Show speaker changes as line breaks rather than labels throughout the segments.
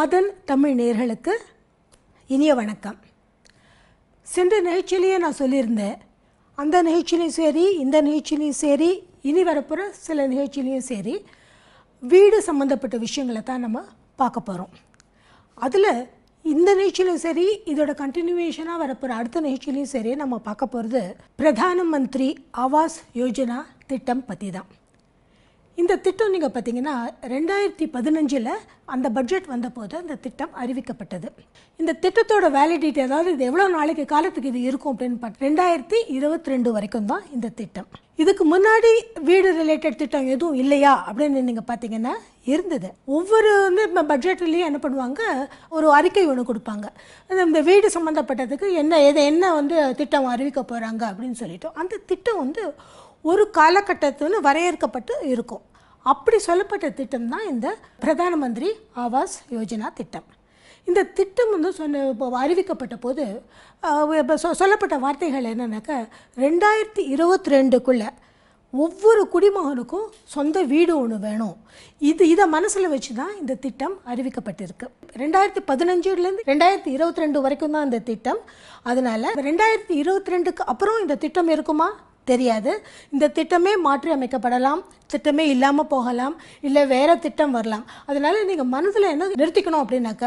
ஆதன் தமிழ் நேர்களுக்கு இனிய வணக்கம் சென்ற நிகழ்ச்சியிலேயே நான் சொல்லியிருந்தேன் அந்த நிகழ்ச்சியிலையும் சரி இந்த நிகழ்ச்சியிலையும் சரி இனி வரப்போகிற சில நிகழ்ச்சியிலையும் சரி வீடு சம்மந்தப்பட்ட விஷயங்களை தான் நம்ம பார்க்க போகிறோம் அதில் இந்த நிகழ்ச்சியிலும் சரி இதோட கண்டினியூவேஷனாக வரப்போகிற அடுத்த நிகழ்ச்சியிலையும் சரி நம்ம பார்க்க போகிறது பிரதான மந்திரி ஆவாஸ் யோஜனா திட்டம் பற்றி தான் இந்த திட்டம் நீங்கள் பார்த்தீங்கன்னா ரெண்டாயிரத்தி பதினஞ்சில் அந்த பட்ஜெட் வந்தபோது அந்த திட்டம் அறிவிக்கப்பட்டது இந்த திட்டத்தோட வேலிடிட்டி அதாவது இது எவ்வளோ நாளைக்கு காலத்துக்கு இது இருக்கும் அப்படின்னு பார்த்து ரெண்டாயிரத்தி இருபத்தி ரெண்டு வரைக்கும் தான் இந்த திட்டம் இதுக்கு முன்னாடி வீடு ரிலேட்டட் திட்டம் எதுவும் இல்லையா அப்படின்னு நீங்கள் பார்த்தீங்கன்னா இருந்தது ஒவ்வொரு வந்து இப்போ பட்ஜெட்லேயும் என்ன பண்ணுவாங்க ஒரு அறிக்கை ஒன்று கொடுப்பாங்க அந்த இந்த வீடு சம்மந்தப்பட்டதுக்கு என்ன எது என்ன வந்து திட்டம் அறிவிக்க போகிறாங்க அப்படின்னு சொல்லிட்டு அந்த திட்டம் வந்து ஒரு காலகட்டத்துன்னு வரையறுக்கப்பட்டு இருக்கும் அப்படி சொல்லப்பட்ட திட்டம் தான் இந்த பிரதான மந்திரி ஆவாஸ் யோஜனா திட்டம் இந்த திட்டம் வந்து சொன்ன அறிவிக்கப்பட்ட போது சொல்லப்பட்ட வார்த்தைகள் என்னென்னாக்கா ரெண்டாயிரத்தி இருபத்தி ரெண்டுக்குள்ளே ஒவ்வொரு குடிமகனுக்கும் சொந்த வீடு ஒன்று வேணும் இது இதை மனசில் வச்சு தான் இந்த திட்டம் அறிவிக்கப்பட்டிருக்கு ரெண்டாயிரத்தி பதினஞ்சுலேருந்து ரெண்டாயிரத்தி இருபத்தி ரெண்டு வரைக்கும் தான் இந்த திட்டம் அதனால் ரெண்டாயிரத்தி இருபத்தி ரெண்டுக்கு அப்புறம் இந்த திட்டம் இருக்குமா தெரியாது இந்த திட்டமே மாற்றி அமைக்கப்படலாம் திட்டமே இல்லாமல் போகலாம் இல்லை வேறு திட்டம் வரலாம் அதனால் நீங்கள் மனசில் என்ன நிறுத்திக்கணும் அப்படின்னாக்க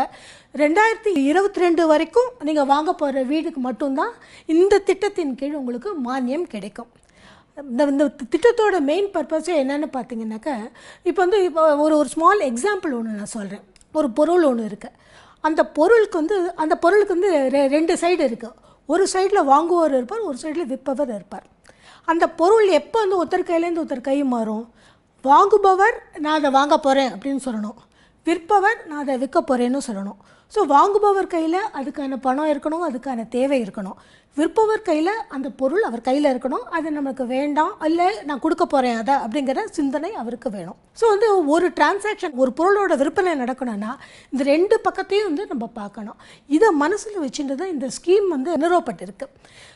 ரெண்டாயிரத்தி இருபத்தி ரெண்டு வரைக்கும் நீங்கள் வாங்க போகிற வீடுக்கு மட்டும்தான் இந்த திட்டத்தின் கீழ் உங்களுக்கு மானியம் கிடைக்கும் இந்த இந்த திட்டத்தோட மெயின் பர்பஸே என்னென்னு பார்த்தீங்கன்னாக்க இப்போ வந்து இப்போ ஒரு ஒரு ஸ்மால் எக்ஸாம்பிள் ஒன்று நான் சொல்கிறேன் ஒரு பொருள் ஒன்று இருக்குது அந்த பொருளுக்கு வந்து அந்த பொருளுக்கு வந்து ரெ ரெண்டு சைடு இருக்குது ஒரு சைடில் வாங்குவோர் இருப்பார் ஒரு சைடில் விற்பவர் இருப்பார் அந்த பொருள் எப்போ வந்து ஒருத்தர் கையிலேருந்து ஒருத்தர் கை மாறும் வாங்குபவர் நான் அதை வாங்க போகிறேன் அப்படின்னு சொல்லணும் விற்பவர் நான் அதை விற்க போகிறேன்னு சொல்லணும் ஸோ வாங்குபவர் கையில் அதுக்கான பணம் இருக்கணும் அதுக்கான தேவை இருக்கணும் விற்பவர் கையில் அந்த பொருள் அவர் கையில் இருக்கணும் அது நமக்கு வேண்டாம் இல்லை நான் கொடுக்க போகிறேன் அதை அப்படிங்கிற சிந்தனை அவருக்கு வேணும் ஸோ வந்து ஒரு டிரான்சாக்ஷன் ஒரு பொருளோட விற்பனை நடக்கணும்னா இந்த ரெண்டு பக்கத்தையும் வந்து நம்ம பார்க்கணும் இதை மனசில் வச்சுட்டு தான் இந்த ஸ்கீம் வந்து நிறுவப்பட்டிருக்கு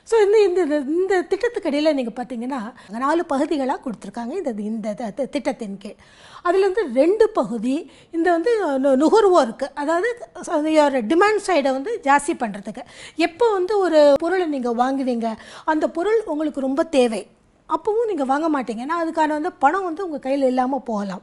ஸோ இந்த இந்த இந்த திட்டத்துக்கு இடையில் நீங்கள் பார்த்தீங்கன்னா நாலு பகுதிகளாக கொடுத்துருக்காங்க இந்த இந்த திட்டத்தின் கீழ் அதில் வந்து ரெண்டு பகுதி இந்த வந்து நுகர்வோருக்கு அதாவது டிமாண்ட் சைடை வந்து ஜாஸ்தி பண்ணுறதுக்கு எப்போ வந்து ஒரு பொருள் பொருளை நீங்கள் வாங்குவீங்க அந்த பொருள் உங்களுக்கு ரொம்ப தேவை அப்போவும் நீங்கள் வாங்க மாட்டீங்க ஏன்னா அதுக்கான வந்து பணம் வந்து உங்கள் கையில் இல்லாமல் போகலாம்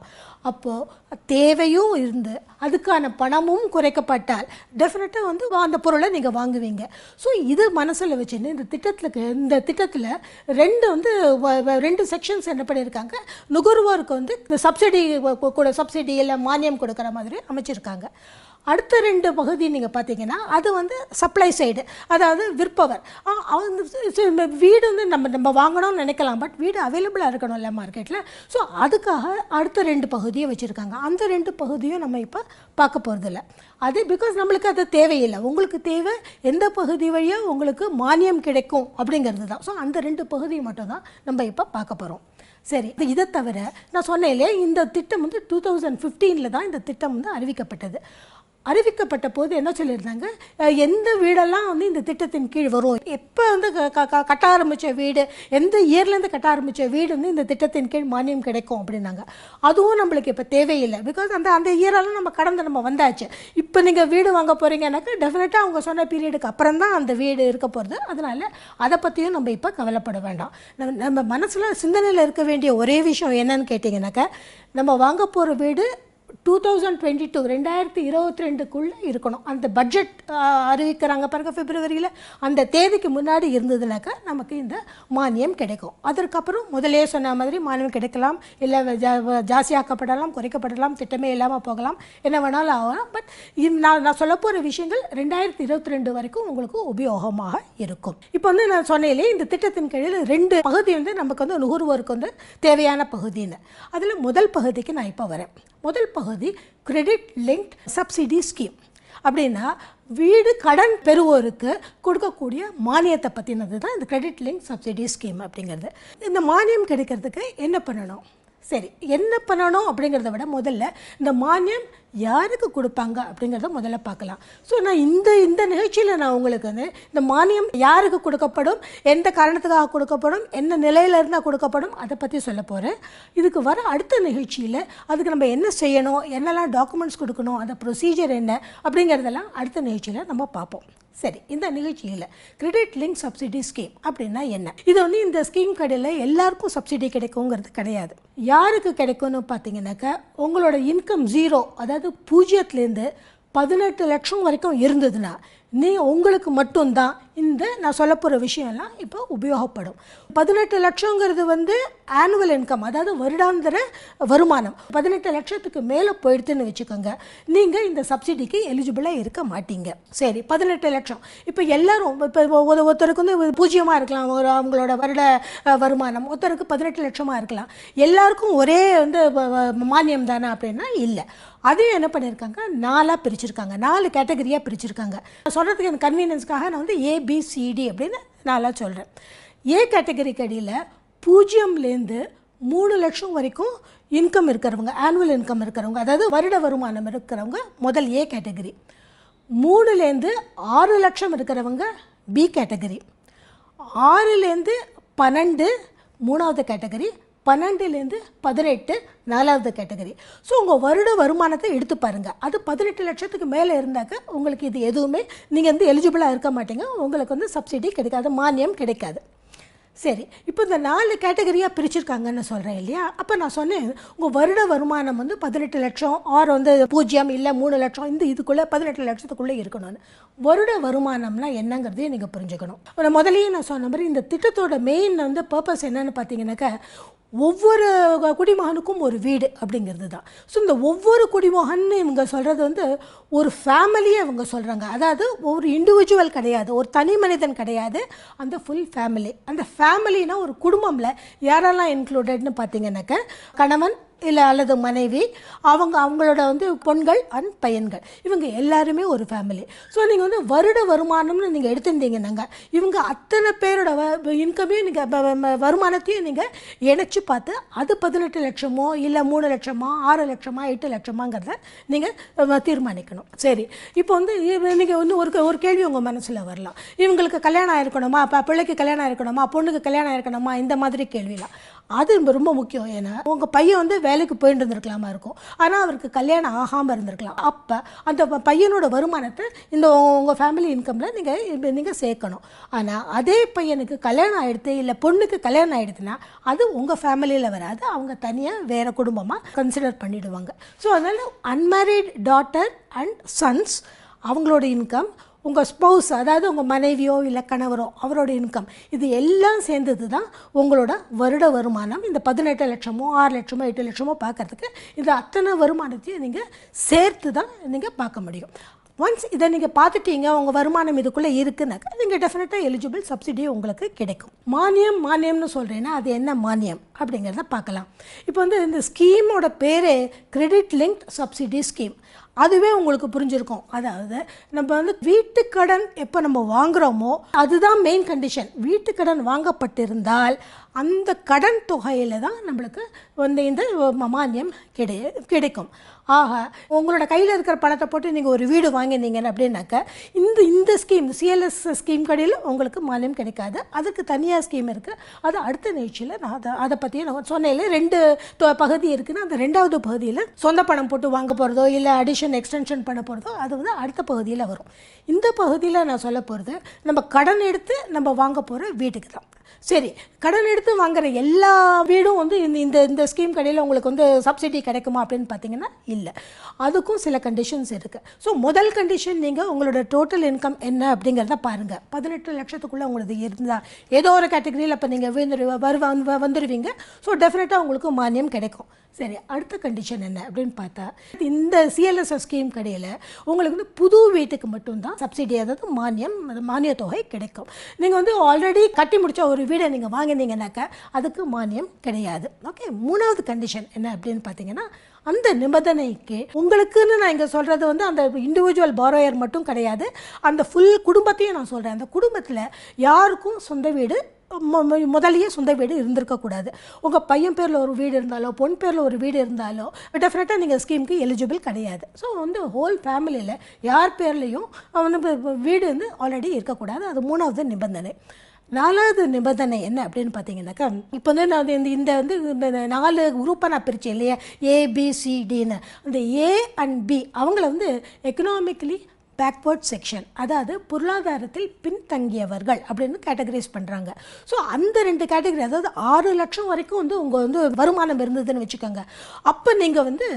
அப்போது தேவையும் இருந்து அதுக்கான பணமும் குறைக்கப்பட்டால் டெஃபினட்டாக வந்து அந்த பொருளை நீங்கள் வாங்குவீங்க ஸோ இது மனசில் வச்சுன்னு இந்த திட்டத்துக்கு இந்த திட்டத்தில் ரெண்டு வந்து ரெண்டு செக்ஷன்ஸ் என்ன பண்ணியிருக்காங்க நுகர்வோருக்கு வந்து சப்சிடி கூட சப்சிடி இல்லை மானியம் கொடுக்குற மாதிரி அமைச்சிருக்காங்க அடுத்த ரெண்டு பகுதி நீங்கள் பார்த்தீங்கன்னா அது வந்து சப்ளை சைடு அதாவது விற்பவர் வீடு வந்து நம்ம நம்ம வாங்கணும்னு நினைக்கலாம் பட் வீடு அவைலபிளாக இருக்கணும் இல்லை மார்க்கெட்டில் ஸோ அதுக்காக அடுத்த ரெண்டு பகுதியை வச்சுருக்காங்க அந்த ரெண்டு பகுதியும் நம்ம இப்போ பார்க்க போகிறதில்ல அது பிகாஸ் நம்மளுக்கு அது தேவையில்லை உங்களுக்கு தேவை எந்த பகுதி வழியாக உங்களுக்கு மானியம் கிடைக்கும் அப்படிங்கிறது தான் ஸோ அந்த ரெண்டு பகுதியை மட்டும்தான் நம்ம இப்போ பார்க்க போகிறோம் சரி இதை தவிர நான் சொன்னேன் இந்த திட்டம் வந்து டூ தௌசண்ட் ஃபிஃப்டீனில் தான் இந்த திட்டம் வந்து அறிவிக்கப்பட்டது அறிவிக்கப்பட்ட போது என்ன சொல்லியிருந்தாங்க எந்த வீடெல்லாம் வந்து இந்த திட்டத்தின் கீழ் வரும் எப்போ வந்து கட்ட ஆரம்பித்த வீடு எந்த இயர்லேருந்து கட்ட ஆரம்பித்த வீடு வந்து இந்த திட்டத்தின் கீழ் மானியம் கிடைக்கும் அப்படின்னாங்க அதுவும் நம்மளுக்கு இப்போ தேவையில்லை பிகாஸ் அந்த அந்த இயரெல்லாம் நம்ம கடந்து நம்ம வந்தாச்சு இப்போ நீங்கள் வீடு வாங்க போகிறீங்கன்னாக்கா டெஃபினட்டாக அவங்க சொன்ன பீரியடுக்கு அப்புறம் தான் அந்த வீடு இருக்க போகிறது அதனால் அதை பற்றியும் நம்ம இப்போ கவலைப்பட வேண்டாம் நம்ம நம்ம மனசில் சிந்தனையில் இருக்க வேண்டிய ஒரே விஷயம் என்னன்னு கேட்டிங்கன்னாக்கா நம்ம வாங்க போகிற வீடு டூ தௌசண்ட் டுவெண்ட்டி டூ ரெண்டாயிரத்தி இருபத்தி ரெண்டுக்குள்ளே இருக்கணும் அந்த பட்ஜெட் அறிவிக்கிறாங்க பிறகு பிப்ரவரியில் அந்த தேதிக்கு முன்னாடி இருந்ததுனாக்கா நமக்கு இந்த மானியம் கிடைக்கும் அதற்கப்புறம் முதலே சொன்ன மாதிரி மானியம் கிடைக்கலாம் இல்லை ஜாஸ்தியாக்கப்படலாம் குறைக்கப்படலாம் திட்டமே இல்லாமல் போகலாம் என்ன வேணாலும் ஆகலாம் பட் நான் நான் சொல்ல போகிற விஷயங்கள் ரெண்டாயிரத்தி இருபத்தி ரெண்டு வரைக்கும் உங்களுக்கு உபயோகமாக இருக்கும் இப்போ வந்து நான் சொன்னேன் இந்த திட்டத்தின் கீழே ரெண்டு பகுதி வந்து நமக்கு வந்து நுகர்வோருக்கு வந்து தேவையான பகுதின்னு அதில் முதல் பகுதிக்கு நான் இப்போ வரேன் முதல் பகுதி கிரெடிட் லிங்க் சப்சிடி ஸ்கீம் அப்படின்னா வீடு கடன் பெறுவோருக்கு கொடுக்கக்கூடிய மானியத்தை பற்றினது தான் இந்த கிரெடிட் லிங்க் சப்சிடி ஸ்கீம் அப்படிங்கிறது இந்த மானியம் கிடைக்கிறதுக்கு என்ன பண்ணணும் சரி என்ன பண்ணணும் அப்படிங்கிறத விட முதல்ல இந்த மானியம் யாருக்கு கொடுப்பாங்க அப்படிங்கிறத முதல்ல பார்க்கலாம் ஸோ நான் இந்த இந்த நிகழ்ச்சியில் நான் உங்களுக்கு வந்து இந்த மானியம் யாருக்கு கொடுக்கப்படும் எந்த காரணத்துக்காக கொடுக்கப்படும் என்ன நிலையில இருந்தால் கொடுக்கப்படும் அதை பற்றி சொல்ல போகிறேன் இதுக்கு வர அடுத்த நிகழ்ச்சியில் அதுக்கு நம்ம என்ன செய்யணும் என்னெல்லாம் டாக்குமெண்ட்ஸ் கொடுக்கணும் அந்த ப்ரொசீஜர் என்ன அப்படிங்கிறதெல்லாம் அடுத்த நிகழ்ச்சியில் நம்ம பார்ப்போம் சரி இந்த நிகழ்ச்சியில் கிரெடிட் லிங்க் சப்சிடி ஸ்கீம் அப்படின்னா என்ன இது வந்து இந்த ஸ்கீம் கடையில் எல்லாருக்கும் சப்சிடி கிடைக்குங்கிறது கிடையாது யாருக்கு கிடைக்கும்னு பார்த்தீங்கன்னாக்கா உங்களோட இன்கம் ஜீரோ அதாவது பூஜ்ஜியத்துலேருந்து பதினெட்டு லட்சம் வரைக்கும் இருந்ததுன்னா நீ உங்களுக்கு மட்டும்தான் இந்த நான் சொல்ல போகிற விஷயம்லாம் இப்போ உபயோகப்படும் பதினெட்டு லட்சங்கிறது வந்து ஆனுவல் இன்கம் அதாவது வருடாந்திர வருமானம் பதினெட்டு லட்சத்துக்கு மேலே போயிடுதுன்னு வச்சுக்கோங்க நீங்கள் இந்த சப்சிடிக்கு எலிஜிபிளாக இருக்க மாட்டீங்க சரி பதினெட்டு லட்சம் இப்போ எல்லோரும் இப்போ ஒருத்தருக்கு வந்து பூஜ்ஜியமாக இருக்கலாம் ஒரு அவங்களோட வருட வருமானம் ஒருத்தருக்கு பதினெட்டு லட்சமாக இருக்கலாம் எல்லாருக்கும் ஒரே வந்து மானியம் தானே அப்படின்னா இல்லை அதையும் என்ன பண்ணியிருக்காங்க நாலாக பிரிச்சிருக்காங்க நாலு கேட்டகரியாக பிரிச்சிருக்காங்க சொன்ன சொல்கிறதுக்கு எனக்கு கன்வீனியன்ஸ்க்காக நான் வந்து ஏபிசிடி அப்படின்னு நான்லாம் சொல்கிறேன் ஏ கேட்டகரிக்கு அடியில் பூஜ்ஜியம்லேருந்து மூணு லட்சம் வரைக்கும் இன்கம் இருக்கிறவங்க ஆனுவல் இன்கம் இருக்கிறவங்க அதாவது வருட வருமானம் இருக்கிறவங்க முதல் ஏ கேட்டகரி மூணுலேருந்து ஆறு லட்சம் இருக்கிறவங்க பி கேட்டகரி ஆறுலேருந்து பன்னெண்டு மூணாவது கேட்டகரி பன்னெண்டுலேருந்து பதினெட்டு நாலாவது கேட்டகரி ஸோ உங்கள் வருட வருமானத்தை எடுத்து பாருங்கள் அது பதினெட்டு லட்சத்துக்கு மேலே இருந்தாக்க உங்களுக்கு இது எதுவுமே நீங்கள் வந்து எலிஜிபிளாக இருக்க மாட்டீங்க உங்களுக்கு வந்து சப்சிடி கிடைக்காது மானியம் கிடைக்காது சரி இப்போ இந்த நாலு கேட்டகரியாக பிரிச்சிருக்காங்கன்னு சொல்கிறேன் இல்லையா அப்போ நான் சொன்னேன் உங்கள் வருட வருமானம் வந்து பதினெட்டு லட்சம் ஆறு வந்து பூஜ்ஜியம் இல்லை மூணு லட்சம் இந்த இதுக்குள்ளே பதினெட்டு லட்சத்துக்குள்ளே இருக்கணும்னு வருட வருமானம்னா என்னங்கிறதையும் நீங்கள் புரிஞ்சுக்கணும் முதலையே நான் சொன்ன மாதிரி இந்த திட்டத்தோட மெயின் வந்து பர்பஸ் என்னென்னு பார்த்தீங்கன்னாக்க ஒவ்வொரு குடிமகனுக்கும் ஒரு வீடு அப்படிங்கிறது தான் ஸோ இந்த ஒவ்வொரு குடிமகன்னு இவங்க சொல்கிறது வந்து ஒரு ஃபேமிலியை இவங்க சொல்கிறாங்க அதாவது ஒரு இண்டிவிஜுவல் கிடையாது ஒரு தனி மனிதன் கிடையாது அந்த ஃபுல் ஃபேமிலி அந்த ஃபேமிலினா ஒரு குடும்பமில் யாரெல்லாம் இன்க்ளூடட்னு பார்த்தீங்கன்னாக்க கணவன் இல்லை அல்லது மனைவி அவங்க அவங்களோட வந்து பொண்கள் அண்ட் பையன்கள் இவங்க எல்லாருமே ஒரு ஃபேமிலி ஸோ நீங்கள் வந்து வருட வருமானம்னு நீங்கள் எடுத்திருந்தீங்கன்னாங்க இவங்க அத்தனை பேரோட இன்கமையும் நீங்கள் வருமானத்தையும் நீங்கள் இணைச்சி பார்த்து அது பதினெட்டு லட்சமோ இல்லை மூணு லட்சமோ ஆறு லட்சமா எட்டு லட்சமாங்கிறத நீங்கள் தீர்மானிக்கணும் சரி இப்போ வந்து நீங்கள் வந்து ஒரு ஒரு கேள்வி உங்கள் மனசில் வரலாம் இவங்களுக்கு கல்யாணம் ஆயிருக்கணுமா இப்போ பிள்ளைக்கு கல்யாணம் ஆயிருக்கணுமா பொண்ணுக்கு கல்யாணம் ஆயிருக்கணுமா இந்த மாதிரி கேள்விலாம் அது ரொம்ப முக்கியம் ஏன்னா உங்கள் பையன் வந்து வேலைக்கு போயிட்டு இருந்திருக்கலாமா இருக்கும் ஆனால் அவருக்கு கல்யாணம் ஆகாமல் இருந்திருக்கலாம் அப்போ அந்த பையனோட வருமானத்தை இந்த உங்கள் ஃபேமிலி இன்கமில் நீங்கள் நீங்கள் சேர்க்கணும் ஆனால் அதே பையனுக்கு கல்யாணம் ஆகிடுது இல்லை பொண்ணுக்கு கல்யாணம் ஆகிடுதுன்னா அது உங்கள் ஃபேமிலியில் வராது அவங்க தனியாக வேறு குடும்பமாக கன்சிடர் பண்ணிவிடுவாங்க ஸோ அதனால் அன்மேரிட் டாட்டர் அண்ட் சன்ஸ் அவங்களோட இன்கம் உங்கள் ஸ்பௌஸ் அதாவது உங்கள் மனைவியோ இல்லை கணவரோ அவரோட இன்கம் இது எல்லாம் சேர்ந்தது தான் உங்களோட வருட வருமானம் இந்த பதினெட்டு லட்சமோ ஆறு லட்சமோ எட்டு லட்சமோ பார்க்குறதுக்கு இந்த அத்தனை வருமானத்தையும் நீங்கள் சேர்த்து தான் நீங்கள் பார்க்க முடியும் ஒன்ஸ் இதை நீங்கள் பார்த்துட்டீங்க உங்கள் வருமானம் இதுக்குள்ளே இருக்குன்னாக்கா நீங்கள் டெஃபினட்டாக எலிஜிபிள் சப்சிடி உங்களுக்கு கிடைக்கும் மானியம் மானியம்னு சொல்கிறேன்னா அது என்ன மானியம் அப்படிங்கிறத பார்க்கலாம் இப்போ வந்து இந்த ஸ்கீமோட பேரே கிரெடிட் லிங்க் சப்சிடி ஸ்கீம் அதுவே உங்களுக்கு புரிஞ்சிருக்கும் அதாவது நம்ம வந்து வீட்டு கடன் எப்போ நம்ம வாங்குகிறோமோ அதுதான் மெயின் கண்டிஷன் வீட்டு கடன் வாங்கப்பட்டிருந்தால் அந்த கடன் தொகையில் தான் நம்மளுக்கு வந்து இந்த மமானியம் கிடை கிடைக்கும் ஆக உங்களோட கையில் இருக்கிற பணத்தை போட்டு நீங்கள் ஒரு வீடு வாங்கியிருந்தீங்கன்னு அப்படின்னாக்க இந்த இந்த ஸ்கீம் சிஎல்எஸ் ஸ்கீம் கடையில் உங்களுக்கு மானியம் கிடைக்காது அதுக்கு தனியாக ஸ்கீம் இருக்குது அது அடுத்த நிகழ்ச்சியில் நான் அதை அதை பற்றியும் நான் சொன்னேன் ரெண்டு பகுதி இருக்குதுன்னா அந்த ரெண்டாவது பகுதியில் சொந்த பணம் போட்டு வாங்க போகிறதோ இல்லை அடிஷன் எக்ஸ்டென்ஷன் பண்ண போகிறதோ அது வந்து அடுத்த பகுதியில் வரும் இந்த பகுதியில் நான் சொல்ல போகிறது நம்ம கடன் எடுத்து நம்ம வாங்க போகிற வீட்டுக்கு தான் சரி கடன் எடுத்து வாங்குற எல்லா வீடும் வந்து இந்த இந்த இந்த ஸ்கீம் கடையில் உங்களுக்கு வந்து சப்சிடி கிடைக்குமா அப்படின்னு பார்த்தீங்கன்னா இல்லை அதுக்கும் சில கண்டிஷன்ஸ் இருக்குது ஸோ முதல் கண்டிஷன் நீங்கள் உங்களோட டோட்டல் இன்கம் என்ன அப்படிங்கிறத பாருங்கள் பதினெட்டு லட்சத்துக்குள்ளே உங்களுக்கு இருந்தால் ஏதோ ஒரு கேட்டகரியில் இப்போ நீங்கள் வருவா வந்துடுவீங்க ஸோ டெஃபினட்டாக உங்களுக்கு மானியம் கிடைக்கும் சரி அடுத்த கண்டிஷன் என்ன அப்படின்னு பார்த்தா இந்த சிஎல்எஸ்எஸ் ஸ்கீம் கடையில் உங்களுக்கு வந்து புது வீட்டுக்கு மட்டும்தான் சப்சிடி அதாவது மானியம் மானிய தொகை கிடைக்கும் நீங்கள் வந்து ஆல்ரெடி கட்டி முடிச்ச ஒரு வீடை நீங்கள் வாங்கினீங்கன்னாக்க அதுக்கு மானியம் கிடையாது ஓகே மூணாவது கண்டிஷன் என்ன அப்படின்னு பார்த்தீங்கன்னா அந்த நிபந்தனைக்கு உங்களுக்குன்னு நான் இங்கே சொல்கிறது வந்து அந்த இண்டிவிஜுவல் பாரோயர் மட்டும் கிடையாது அந்த ஃபுல் குடும்பத்தையும் நான் சொல்கிறேன் அந்த குடும்பத்தில் யாருக்கும் சொந்த வீடு முதல்லையே சொந்த வீடு இருந்திருக்கக்கூடாது உங்கள் பையன் பேரில் ஒரு வீடு இருந்தாலோ பொன் பேரில் ஒரு வீடு இருந்தாலோ டெஃபினட்டாக நீங்கள் ஸ்கீமுக்கு எலிஜிபிள் கிடையாது ஸோ வந்து ஹோல் ஃபேமிலியில் யார் பேர்லேயும் வந்து வீடு வந்து ஆல்ரெடி இருக்கக்கூடாது அது மூணாவது நிபந்தனை நாலாவது நிபந்தனை என்ன அப்படின்னு பார்த்தீங்கன்னாக்கா இப்போ வந்து நான் இந்த இந்த வந்து இந்த நாலு குரூப்பாக நான் பிரித்தேன் இல்லையா ஏபிசிடின்னு அந்த ஏ அண்ட் பி அவங்கள வந்து எக்கனாமிக்கலி பேக்வர்ட் செக்ஷன் அதாவது பொருளாதாரத்தில் பின்தங்கியவர்கள் அப்படின்னு கேட்டகரைஸ் பண்ணுறாங்க ஸோ அந்த ரெண்டு கேட்டகரி அதாவது ஆறு லட்சம் வரைக்கும் வந்து உங்கள் வந்து வருமானம் இருந்ததுன்னு வச்சுக்கோங்க அப்போ நீங்கள் வந்து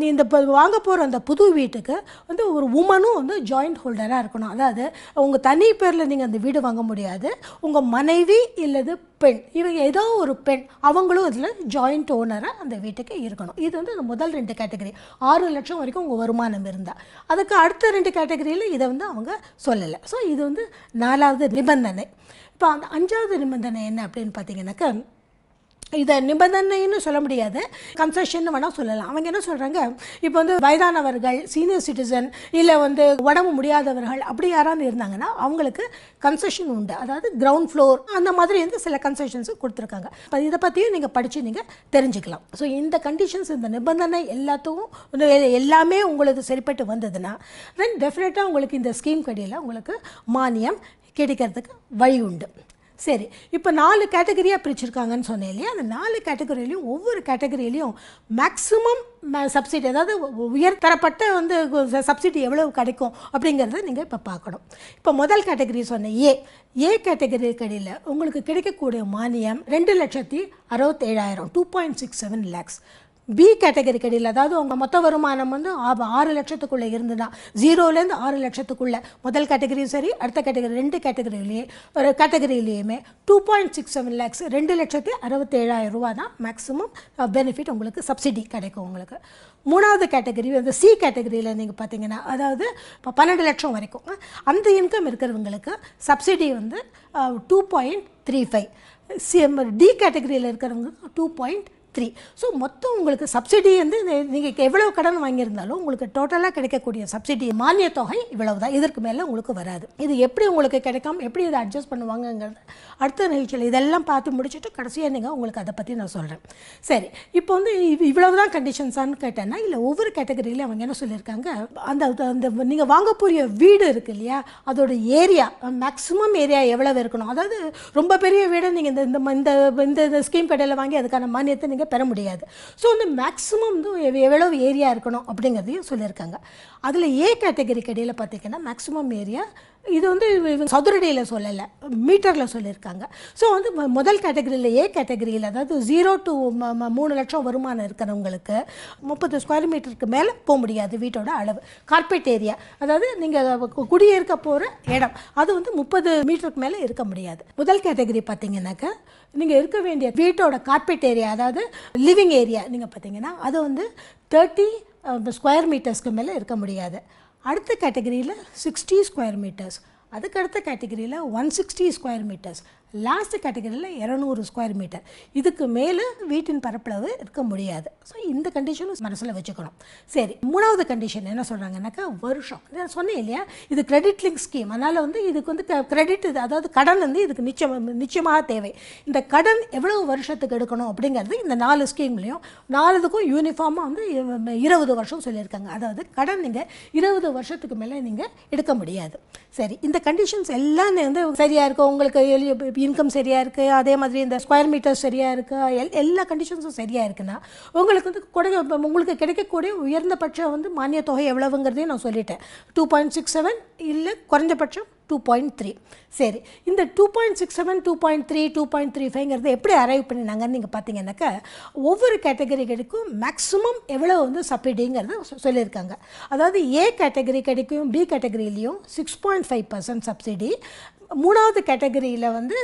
நீ இந்த வாங்க போகிற அந்த புது வீட்டுக்கு வந்து ஒரு உமனும் வந்து ஜாயிண்ட் ஹோல்டராக இருக்கணும் அதாவது உங்கள் தனி பேரில் நீங்கள் அந்த வீடு வாங்க முடியாது உங்கள் மனைவி இல்லது பெண் இவங்க ஏதோ ஒரு பெண் அவங்களும் இதில் ஜாயிண்ட் ஓனராக அந்த வீட்டுக்கு இருக்கணும் இது வந்து அந்த முதல் ரெண்டு கேட்டகரி ஆறு லட்சம் வரைக்கும் உங்கள் வருமானம் இருந்தால் அதுக்கு அடுத்த ரெண்டு கேட்டகரியில் இதை வந்து அவங்க சொல்லலை ஸோ இது வந்து நாலாவது நிபந்தனை இப்போ அந்த அஞ்சாவது நிபந்தனை என்ன அப்படின்னு பார்த்தீங்கன்னாக்கா இதை நிபந்தனைன்னு சொல்ல முடியாது கன்செஷன் வேணால் சொல்லலாம் அவங்க என்ன சொல்கிறாங்க இப்போ வந்து வயதானவர்கள் சீனியர் சிட்டிசன் இல்லை வந்து உடம்பு முடியாதவர்கள் அப்படி யாராவது இருந்தாங்கன்னா அவங்களுக்கு கன்செஷன் உண்டு அதாவது கிரவுண்ட் ஃப்ளோர் அந்த மாதிரி வந்து சில கன்சஷன்ஸ் கொடுத்துருக்காங்க இப்போ இதை பற்றியும் நீங்கள் படித்து நீங்கள் தெரிஞ்சுக்கலாம் ஸோ இந்த கண்டிஷன்ஸ் இந்த நிபந்தனை எல்லாத்துக்கும் எல்லாமே உங்களுக்கு சரிப்பட்டு வந்ததுன்னா தென் டெஃபினட்டாக உங்களுக்கு இந்த ஸ்கீம் கடையில் உங்களுக்கு மானியம் கிடைக்கிறதுக்கு வழி உண்டு சரி இப்போ நாலு கேட்டகரியாக பிரிச்சிருக்காங்கன்னு சொன்னேன் இல்லையா அந்த நாலு கேட்டகரியிலையும் ஒவ்வொரு கேட்டகரியிலையும் மேக்ஸிமம் சப்சிடி அதாவது உயர் தரப்பட்ட வந்து சப்சிடி எவ்வளவு கிடைக்கும் அப்படிங்கிறத நீங்கள் இப்போ பார்க்கணும் இப்போ முதல் கேட்டகரி சொன்ன ஏ ஏ கேட்டகரி கடையில் உங்களுக்கு கிடைக்கக்கூடிய மானியம் ரெண்டு லட்சத்தி அறுபத்தேழாயிரம் two point six seven lakhs B category கடையில் அதாவது உங்கள் மொத்த வருமானம் வந்து ஆறு லட்சத்துக்குள்ளே இருந்துன்னா ஜீரோலேருந்து ஆறு லட்சத்துக்குள்ளே முதல் கேட்டகரியும் சரி அடுத்த கேட்டகரி ரெண்டு கேட்டகரியிலேயே ஒரு கேட்டகரியிலேயுமே two point six seven lakhs ரெண்டு லட்சத்து அறுபத்தேழாயிரம் ரூபா தான் மேக்ஸிமம் பெனிஃபிட் உங்களுக்கு சப்சிடி கிடைக்கும் உங்களுக்கு மூணாவது கேட்டகரி வந்து சி கேட்டகரியில் நீங்கள் பார்த்தீங்கன்னா அதாவது இப்போ பன்னெண்டு லட்சம் வரைக்கும் அந்த இன்கம் இருக்கிறவங்களுக்கு சப்சிடி வந்து two point three five C D கேட்டகரியில் இருக்கிறவங்களுக்கு டூ பாயிண்ட் த்ரீ ஸோ மொத்தம் உங்களுக்கு சப்சிடி வந்து நீங்கள் எவ்வளோ கடன் வாங்கியிருந்தாலும் உங்களுக்கு டோட்டலாக கிடைக்கக்கூடிய சப்சிடி மானிய தொகை இவ்வளவு தான் இதற்கு மேலே உங்களுக்கு வராது இது எப்படி உங்களுக்கு கிடைக்காம எப்படி இதை அட்ஜஸ்ட் பண்ணுவாங்கங்கிறது அடுத்த நிகழ்ச்சியில் இதெல்லாம் பார்த்து முடிச்சுட்டு கடைசியாக நீங்கள் உங்களுக்கு அதை பற்றி நான் சொல்கிறேன் சரி இப்போ வந்து இவ்வளவு தான் கண்டிஷன்ஸான்னு கேட்டேன்னா இல்லை ஒவ்வொரு கேட்டகரியிலையும் அவங்க என்ன சொல்லியிருக்காங்க அந்த அந்த நீங்கள் வாங்கக்கூடிய வீடு இருக்குது இல்லையா அதோட ஏரியா மேக்ஸிமம் ஏரியா எவ்வளவு இருக்கணும் அதாவது ரொம்ப பெரிய வீடை நீங்கள் இந்த இந்த இந்த ஸ்கீம் கடையில் வாங்கி அதுக்கான மானியத்தை நீங்கள் நீங்கள் பெற முடியாது ஸோ வந்து மேக்ஸிமம் வந்து எவ்வளவு ஏரியா இருக்கணும் அப்படிங்கிறதையும் சொல்லியிருக்காங்க அதில் ஏ கேட்டகரிக்கு இடையில் பார்த்திங்கன்னா மேக்ஸிமம் ஏரியா இது வந்து சதுரடியில் சொல்லலை மீட்டரில் சொல்லியிருக்காங்க ஸோ வந்து முதல் கேட்டகரியில் ஏ கேட்டகரியில் அதாவது ஜீரோ டு மூணு லட்சம் வருமானம் இருக்கிறவங்களுக்கு முப்பது ஸ்கொயர் மீட்டருக்கு மேலே போக முடியாது வீட்டோட அளவு கார்பெட் ஏரியா அதாவது நீங்கள் குடியிருக்க போகிற இடம் அது வந்து முப்பது மீட்டருக்கு மேலே இருக்க முடியாது முதல் கேட்டகரி பார்த்தீங்கன்னாக்கா நீங்கள் இருக்க வேண்டிய வீட்டோட கார்பெட் ஏரியா அதாவது லிவிங் ஏரியா நீங்கள் பார்த்தீங்கன்னா அது வந்து தேர்ட்டி ஸ்கொயர் மீட்டர்ஸ்க்கு மேலே இருக்க முடியாது அடுத்த கேட்டகரியில் சிக்ஸ்டி ஸ்கொயர் மீட்டர்ஸ் அதுக்கடுத்த கேட்டகரியில் one sixty square metres last கேட்டகரியில் இரநூறு ஸ்கொயர் மீட்டர் இதுக்கு மேலே வீட்டின் பரப்பளவு இருக்க முடியாது ஸோ இந்த கண்டிஷனும் மனசில் வச்சுக்கணும் சரி மூணாவது கண்டிஷன் என்ன சொல்கிறாங்கன்னாக்கா வருஷம் நான் சொன்னேன் இல்லையா இது கிரெடிட் லிங்க் ஸ்கீம் அதனால் வந்து இதுக்கு வந்து கிரெடிட் இது அதாவது கடன் வந்து இதுக்கு நிச்சயம் நிச்சயமாக தேவை இந்த கடன் எவ்வளவு வருஷத்துக்கு எடுக்கணும் அப்படிங்கிறது இந்த நாலு ஸ்கீம்லேயும் நாலுக்கும் யூனிஃபார்மாக வந்து இருபது வருஷம் சொல்லியிருக்காங்க அதாவது கடன் நீங்கள் இருபது வருஷத்துக்கு மேலே நீங்கள் எடுக்க முடியாது சரி இந்த கண்டிஷன்ஸ் எல்லாம் வந்து சரியாக இருக்கும் உங்களுக்கு இன்கம் சரியாக இருக்குது அதே மாதிரி இந்த ஸ்கொயர் மீட்டர் சரியாக இருக்குது எல் எல்லா கண்டிஷன்ஸும் சரியாக இருக்குன்னா உங்களுக்கு வந்து கொடை உங்களுக்கு கிடைக்கக்கூடிய உயர்ந்தபட்சம் வந்து மானிய தொகை எவ்வளவுங்கிறதையும் நான் சொல்லிட்டேன் டூ பாயிண்ட் சிக்ஸ் செவன் இல்லை குறைஞ்சபட்சம் டூ பாயிண்ட் த்ரீ சரி இந்த two point six seven two point three two point three ஃபைவ்ங்கிறது எப்படி அரைவ் பண்ணினாங்கன்னு நீங்கள் பார்த்தீங்கன்னாக்கா ஒவ்வொரு கிடைக்கும் மேக்ஸிமம் எவ்வளோ வந்து சப்சிடிங்கிறத சொல்லியிருக்காங்க அதாவது ஏ கேட்டகரி கிடைக்கும் பி கேட்டகரியிலையும் six point five percent subsidy மூணாவது கேட்டகரியில் வந்து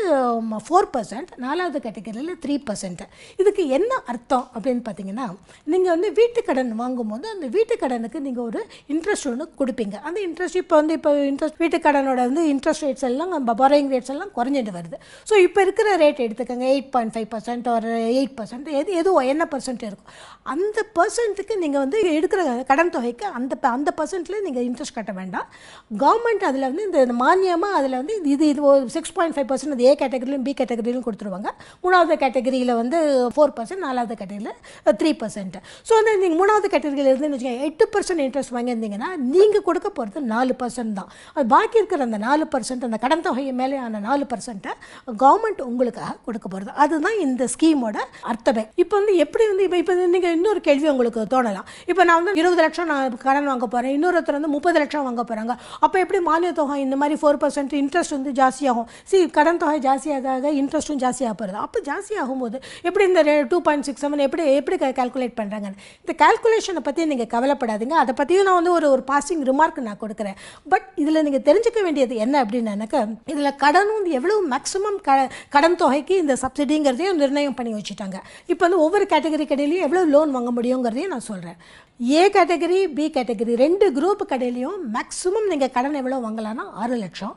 ஃபோர் பர்சன்ட் நாலாவது கேட்டகரியில் த்ரீ பர்சன்ட்டு இதுக்கு என்ன அர்த்தம் அப்படின்னு பார்த்தீங்கன்னா நீங்கள் வந்து வீட்டு கடன் வாங்கும்போது அந்த வீட்டு கடனுக்கு நீங்கள் ஒரு இன்ட்ரெஸ்ட் ஒன்று கொடுப்பீங்க அந்த இன்ட்ரெஸ்ட் இப்போ வந்து இப்போ இன்ட்ரெஸ்ட் வீட்டு கடனோட வந்து இன்ட்ரெஸ்ட் ரேட்ஸ் எல்லாம் பரோயிங் ரேட்ஸ் எல்லாம் குறைஞ்சிட்டு வருது ஸோ இப்போ இருக்கிற ரேட் எடுத்துக்கோங்க எயிட் பாயிண்ட் ஃபைவ் பர்சன்ட் ஒரு எயிட் பர்சன்ட் எது எதுவும் என்ன பர்சன்ட் இருக்கும் அந்த பர்சன்ட்டுக்கு நீங்கள் வந்து எடுக்கிற கடன் தொகைக்கு அந்த அந்த பர்சன்ட்லேயே நீங்கள் இன்ட்ரெஸ்ட் கட்ட வேண்டாம் கவர்மெண்ட் அதில் வந்து இந்த மானியமாக அதில் வந்து இது இது ஒரு சிக்ஸ் பாயிண்ட் ஃபைவ் பர்சன்ட் அது ஏ கேட்டகரியிலும் பி கேட்டகரியிலும் கொடுத்துருவாங்க மூணாவது கேட்டகரியில் வந்து ஃபோர் பர்சன்ட் நாலாவது கேட்டகரியில் த்ரீ பர்சன்ட் ஸோ வந்து நீங்கள் மூணாவது கேட்டகிரியில் இருந்து வச்சுக்கோங்க எட்டு பர்சன்ட் இன்ட்ரெஸ்ட் வாங்கியிருந்தீங்கன்னா நீங்கள் கொடுக்க போகிறது நாலு பர்சன்ட் தான் அது பாக்கி இருக்கிற அந்த நாலு பர்சன்ட் அந்த கடன் தொகையை மேலே ஆன நாலு பர்சன்ட்டை கவர்மெண்ட் உங்களுக்காக கொடுக்க போகிறது அதுதான் இந்த ஸ்கீமோட அர்த்தமே இப்போ வந்து எப்படி வந்து இப்போ இப்போ நீங்கள் இன்னொரு கேள்வி உங்களுக்கு தோணலாம் இப்போ நான் வந்து இருபது லட்சம் நான் கடன் வாங்க போகிறேன் இன்னொருத்தர் வந்து முப்பது லட்சம் வாங்க போகிறாங்க அப்போ எப்படி மானிய தொகை இந்த மாதிரி ஃபோர் பர்சன்ட் இன்ட்ரெஸ்ட் வந்து வந்து ஜாஸ்தியாகும் சி கடன் தொகை ஜாஸ்தியாக இன்ட்ரெஸ்ட்டும் ஜாஸ்தியாக போகிறது அப்போ ஜாஸ்தியாகும் போது எப்படி இந்த டூ பாயிண்ட் சிக்ஸ் செவன் எப்படி எப்படி கால்குலேட் பண்ணுறாங்க இந்த கால்குலேஷனை பற்றி நீங்கள் கவலைப்படாதீங்க அதை பற்றியும் நான் வந்து ஒரு ஒரு பாசிங் ரிமார்க் நான் கொடுக்குறேன் பட் இதில் நீங்கள் தெரிஞ்சுக்க வேண்டியது என்ன அப்படின்னாக்கா இதில் கடன் வந்து எவ்வளோ மேக்ஸிமம் க கடன் தொகைக்கு இந்த சப்சிடிங்கிறதையும் நிர்ணயம் பண்ணி வச்சுட்டாங்க இப்போ வந்து ஒவ்வொரு கேட்டகரி கடையிலையும் எவ்வளோ லோன் வாங்க முடியுங்கிறதையும் நான் சொல்கிறேன் ஏ கேட்டகரி பி கேட்டகரி ரெண்டு குரூப் கடையிலையும் மேக்ஸிமம் நீங்கள் கடன் எவ்வளோ வாங்கலாம்னா ஆறு லட்சம்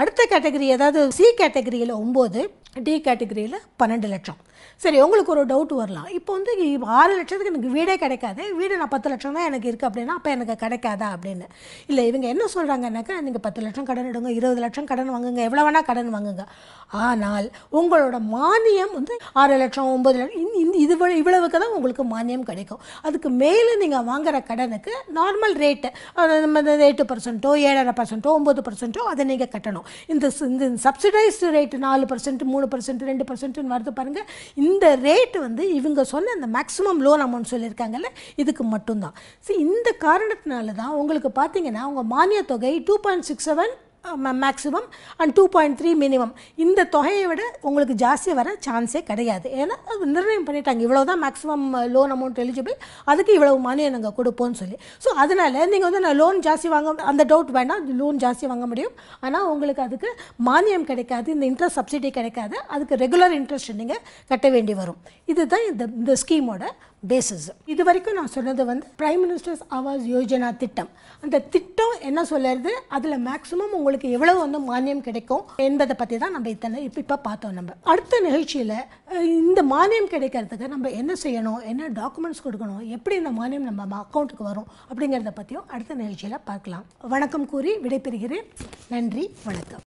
அடுத்த கேட்டகரி ஏதாவது சி கேட்டகரியில் ஒம்பது டி கேட்டகரியில் பன்னெண்டு லட்சம் சரி உங்களுக்கு ஒரு டவுட் வரலாம் இப்போ வந்து ஆறு லட்சத்துக்கு எனக்கு வீடே கிடைக்காது வீடு நான் பத்து லட்சம் தான் எனக்கு இருக்குது அப்படின்னா அப்போ எனக்கு கிடைக்காதா அப்படின்னு இல்லை இவங்க என்ன சொல்கிறாங்கன்னாக்கா நீங்கள் பத்து லட்சம் கடன் எடுங்க இருபது லட்சம் கடன் வாங்குங்க எவ்வளோ வேணால் கடன் வாங்குங்க ஆனால் உங்களோட மானியம் வந்து ஆறு லட்சம் ஒம்பது லட்சம் இந்த இது இவ்வளவுக்கு தான் உங்களுக்கு மானியம் கிடைக்கும் அதுக்கு மேலே நீங்கள் வாங்குகிற கடனுக்கு நார்மல் ரேட்டு நம்ம எட்டு பர்சன்ட்டோ ஏழரை பர்சன்ட்டோ ஒம்பது பர்சன்ட்டோ அதை நீங்கள் கட்டணும் இந்த இந்த சப்சிடைஸ்டு ரேட்டு நாலு பர்சன்ட் மூணு பர்சன்ட் ரெண்டு பர்சன்ட்னு வருது பாருங்கள் இந்த ரேட்டு வந்து இவங்க சொன்ன அந்த மேக்ஸிமம் லோன் அமௌண்ட் சொல்லியிருக்காங்கல்ல இதுக்கு மட்டும்தான் ஸோ இந்த காரணத்தினால தான் உங்களுக்கு பார்த்தீங்கன்னா உங்கள் மானிய தொகை two point six seven maximum and two point three minimum இந்த தொகையை விட உங்களுக்கு ஜாஸ்தி வர சான்ஸே கிடையாது ஏன்னா அது நிர்ணயம் பண்ணிட்டாங்க இவ்வளோ தான் மேக்ஸிமம் லோன் அமௌண்ட் எலிஜிபிள் அதுக்கு இவ்வளவு மணி நாங்கள் கொடுப்போம்னு சொல்லி ஸோ அதனால் நீங்கள் வந்து நான் லோன் ஜாஸ்தி வாங்க அந்த டவுட் வேண்டாம் லோன் ஜாஸ்தி வாங்க முடியும் ஆனால் உங்களுக்கு அதுக்கு மானியம் கிடைக்காது இந்த இன்ட்ரெஸ்ட் சப்சிடி கிடைக்காது அதுக்கு ரெகுலர் இன்ட்ரெஸ்ட் நீங்கள் கட்ட வேண்டி வரும் இதுதான் இந்த இந்த ஸ்கீமோட பேசிஸ் இது வரைக்கும் நான் சொன்னது வந்து பிரைம் மினிஸ்டர்ஸ் ஆவாஸ் யோஜனா திட்டம் அந்த திட்டம் என்ன சொல்லுறது அதில் மேக்ஸிமம் உங்களுக்கு எவ்வளவு வந்து மானியம் கிடைக்கும் என்பதை பற்றி தான் நம்ம இத்தனை இப்போ இப்போ பார்த்தோம் நம்ம அடுத்த நிகழ்ச்சியில் இந்த மானியம் கிடைக்கிறதுக்கு நம்ம என்ன செய்யணும் என்ன டாக்குமெண்ட்ஸ் கொடுக்கணும் எப்படி இந்த மானியம் நம்ம அக்கௌண்ட்டுக்கு வரும் அப்படிங்கிறத பற்றியும் அடுத்த நிகழ்ச்சியில் பார்க்கலாம் வணக்கம் கூறி விடைபெறுகிறேன் நன்றி வணக்கம்